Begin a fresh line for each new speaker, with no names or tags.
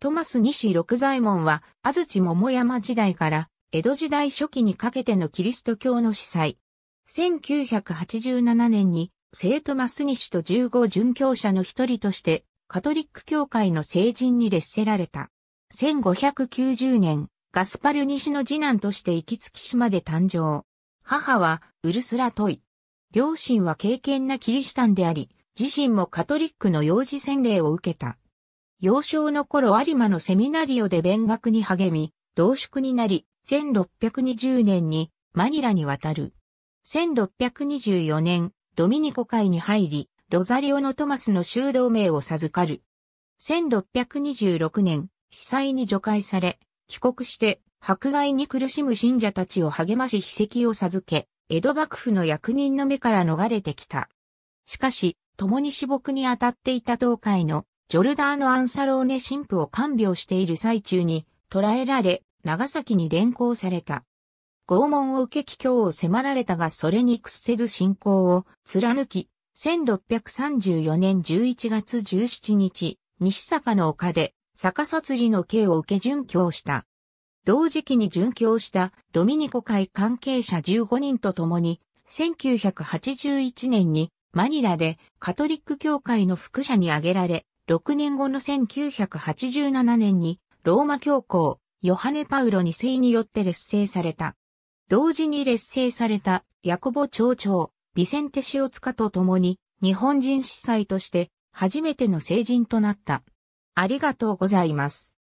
トマス西六左衛門は、安土
桃山時代から、江戸時代初期にかけてのキリスト教の司祭。1987年に、聖トマス西と十五殉教者の一人として、カトリック教会の聖人に列せられた。1590年、ガスパル西の次男として行き着き島で誕生。母は、ウルスラ・トイ。両親は敬虔なキリシタンであり、自身もカトリックの幼児洗礼を受けた。幼少の頃有馬のセミナリオで勉学に励み、同宿になり、1620年にマニラに渡る。1624年、ドミニコ会に入り、ロザリオのトマスの修道名を授かる。1626年、被災に除外され、帰国して、迫害に苦しむ信者たちを励まし秘跡を授け、江戸幕府の役人の目から逃れてきた。しかし、共に死木に当たっていた東海のジョルダーノ・アンサローネ神父を看病している最中に捕らえられ、長崎に連行された。拷問を受け帰郷を迫られたがそれに屈せず信仰を貫き、1634年11月17日、西坂の丘で逆殺りの刑を受け殉教した。同時期に殉教したドミニコ会関係者15人と共に、1981年にマニラでカトリック教会の副社に挙げられ、6年後の1987年にローマ教皇、ヨハネ・パウロ2世によって劣勢された。同時に劣勢されたヤコボ町長、ビセンテ・シオツカと共に日本人司祭として初めての
成人となった。ありがとうございます。